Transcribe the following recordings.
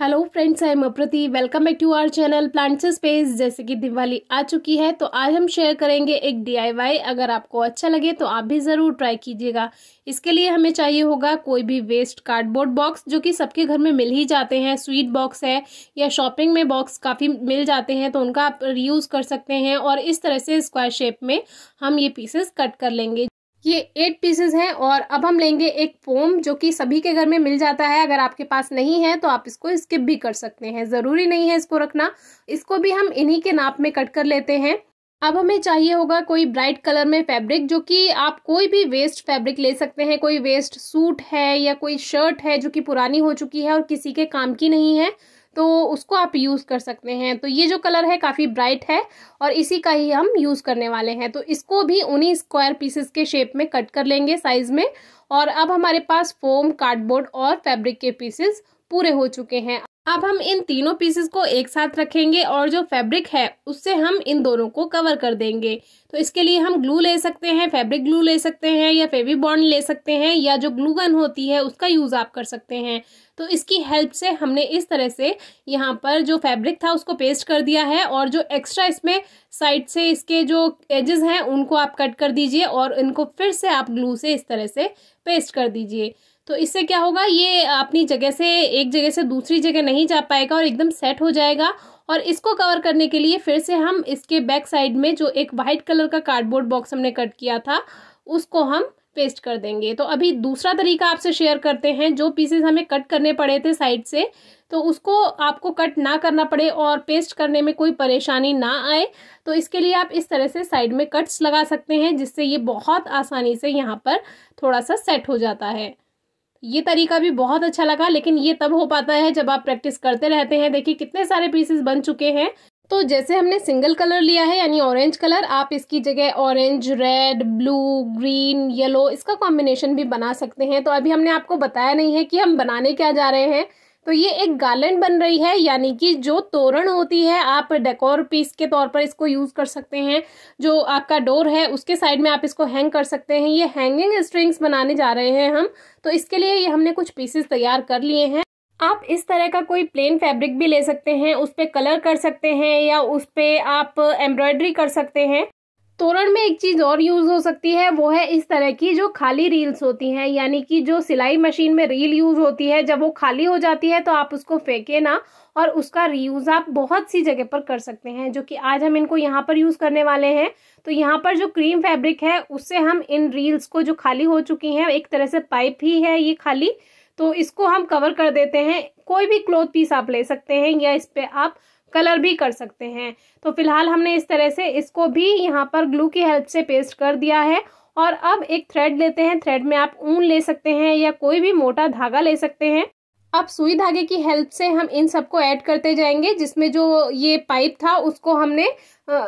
hello friends I अप्रति welcome back to our channel plants space जैसे कि दिवाली आ चुकी है तो आज हम शेयर करेंगे एक डीआईवाई अगर आपको अच्छा लगे तो आप भी ज़रूर ट्राई कीजिएगा इसके लिए हमें चाहिए होगा कोई भी वेस्ट कार्डबोर्ड बॉक्स जो कि सबके घर में मिल ही जाते हैं स्वीट बॉक्स है या शॉपिंग में बॉक्स काफ़ी मिल जाते हैं तो उनका आप रीयूज़ कर सकते हैं और इस तरह से स्क्वायर शेप में हम ये पीसेस कट कर लेंगे ये एट पीसेस हैं और अब हम लेंगे एक पोम जो कि सभी के घर में मिल जाता है अगर आपके पास नहीं है तो आप इसको स्किप भी कर सकते हैं ज़रूरी नहीं है इसको रखना इसको भी हम इन्हीं के नाप में कट कर लेते हैं अब हमें चाहिए होगा कोई ब्राइट कलर में फैब्रिक जो कि आप कोई भी वेस्ट फैब्रिक ले सकते हैं कोई वेस्ट सूट है या कोई शर्ट है जो कि पुरानी हो चुकी है और किसी के काम की नहीं है तो उसको आप यूज़ कर सकते हैं तो ये जो कलर है काफ़ी ब्राइट है और इसी का ही हम यूज़ करने वाले हैं तो इसको भी उन्हीं स्क्वायर पीसेस के शेप में कट कर लेंगे साइज़ में और अब हमारे पास फोम कार्डबोर्ड और फैब्रिक के पीसेस पूरे हो चुके हैं अब हम इन तीनों पीसेस को एक साथ रखेंगे और जो फैब्रिक है उससे हम इन दोनों को कवर कर देंगे तो इसके लिए हम ग्लू ले सकते हैं फैब्रिक ग्लू ले सकते हैं या फेवी बॉन्ड ले सकते हैं या जो ग्लू गन होती है उसका यूज़ आप कर सकते हैं तो इसकी हेल्प से हमने इस तरह से यहाँ पर जो फैब्रिक था उसको पेस्ट कर दिया है और जो एक्स्ट्रा इसमें साइड से इसके जो एजेस हैं उनको आप कट कर दीजिए और इनको फिर से आप ग्लू से इस तरह से पेस्ट कर दीजिए तो इससे क्या होगा ये अपनी जगह से एक जगह से दूसरी जगह नहीं जा पाएगा और एकदम सेट हो जाएगा और इसको कवर करने के लिए फिर से हम इसके बैक साइड में जो एक वाइट कलर का कार्डबोर्ड बॉक्स हमने कट किया था उसको हम पेस्ट कर देंगे तो अभी दूसरा तरीका आपसे शेयर करते हैं जो पीसेस हमें कट करने पड़े थे साइड से तो उसको आपको कट ना करना पड़े और पेस्ट करने में कोई परेशानी ना आए तो इसके लिए आप इस तरह से साइड में कट्स लगा सकते हैं जिससे ये बहुत आसानी से यहाँ पर थोड़ा सा सेट हो जाता है ये तरीका भी बहुत अच्छा लगा लेकिन ये तब हो पाता है जब आप प्रैक्टिस करते रहते हैं देखिए कितने सारे पीसेस बन चुके हैं तो जैसे हमने सिंगल कलर लिया है यानी ऑरेंज कलर आप इसकी जगह orange red blue green yellow इसका कॉम्बिनेशन भी बना सकते हैं तो अभी हमने आपको बताया नहीं है कि हम बनाने क्या जा रहे हैं तो ये एक गार्लैंड बन रही है यानी कि जो तोरण होती है आप डेकोर पीस के तौर पर इसको यूज़ कर सकते हैं जो आपका डोर है उसके साइड में आप इसको हैंग कर सकते हैं ये हैंगिंग स्ट्रिंग्स बनाने जा रहे हैं हम तो इसके लिए ये हमने कुछ पीसेस तैयार कर लिए हैं आप इस तरह का कोई प्लेन फैब्रिक भी ले सकते हैं उस पर कलर कर सकते हैं या उस पर आप एम्ब्रॉयडरी कर सकते हैं तोरण में एक चीज़ और यूज़ हो सकती है वो है इस तरह की जो खाली रील्स होती हैं यानी कि जो सिलाई मशीन में रील यूज़ होती है जब वो खाली हो जाती है तो आप उसको फेंके ना और उसका रीयूज़ आप बहुत सी जगह पर कर सकते हैं जो कि आज हम इनको यहाँ पर यूज़ करने वाले हैं तो यहाँ पर जो क्रीम फैब्रिक है उससे हम इन रील्स को जो खाली हो चुकी हैं एक तरह से पाइप ही है ये खाली तो इसको हम कवर कर देते हैं कोई भी क्लोथ पीस आप ले सकते हैं या इस पर आप कलर भी कर सकते हैं तो फिलहाल हमने इस तरह से इसको भी यहाँ पर ग्लू की हेल्प से पेस्ट कर दिया है और अब एक थ्रेड लेते हैं थ्रेड में आप ऊन ले सकते हैं या कोई भी मोटा धागा ले सकते हैं अब सुई धागे की हेल्प से हम इन सबको ऐड करते जाएंगे जिसमें जो ये पाइप था उसको हमने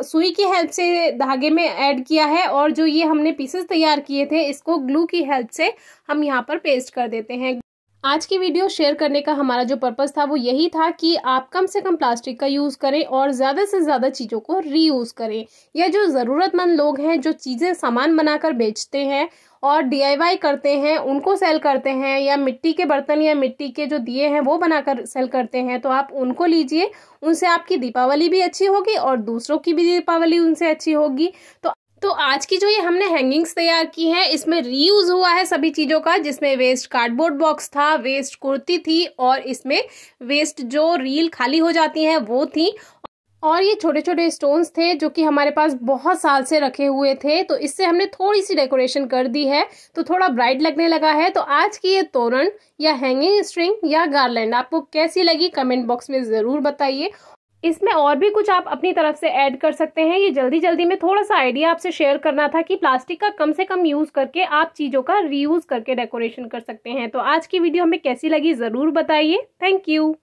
सुई की हेल्प से धागे में ऐड किया है और जो ये हमने पीसेस तैयार किए थे इसको ग्लू की हेल्प से हम यहाँ पर पेस्ट कर देते हैं आज की वीडियो शेयर करने का हमारा जो पर्पज़ था वो यही था कि आप कम से कम प्लास्टिक का यूज़ करें और ज़्यादा से ज़्यादा चीज़ों को रीयूज़ करें या जो ज़रूरतमंद लोग हैं जो चीज़ें सामान बनाकर बेचते हैं और डी करते हैं उनको सेल करते हैं या मिट्टी के बर्तन या मिट्टी के जो दिए हैं वो बनाकर सेल करते हैं तो आप उनको लीजिए उनसे आपकी दीपावली भी अच्छी होगी और दूसरों की भी दीपावली उनसे अच्छी होगी तो तो आज की जो ये हमने हैंगिंग्स तैयार की हैं इसमें रीयूज़ हुआ है सभी चीज़ों का जिसमें वेस्ट कार्डबोर्ड बॉक्स था वेस्ट कुर्ती थी और इसमें वेस्ट जो रील खाली हो जाती हैं वो थी और ये छोटे छोटे स्टोन्स थे जो कि हमारे पास बहुत साल से रखे हुए थे तो इससे हमने थोड़ी सी डेकोरेशन कर दी है तो थोड़ा ब्राइट लगने लगा है तो आज की ये तोरण या हैंगिंग स्ट्रिंग या गार्लैंड आपको कैसी लगी कमेंट बॉक्स में ज़रूर बताइए इसमें और भी कुछ आप अपनी तरफ से ऐड कर सकते हैं ये जल्दी जल्दी में थोड़ा सा आइडिया आपसे शेयर करना था कि प्लास्टिक का कम से कम यूज़ करके आप चीज़ों का रीयूज़ करके डेकोरेशन कर सकते हैं तो आज की वीडियो हमें कैसी लगी ज़रूर बताइए थैंक यू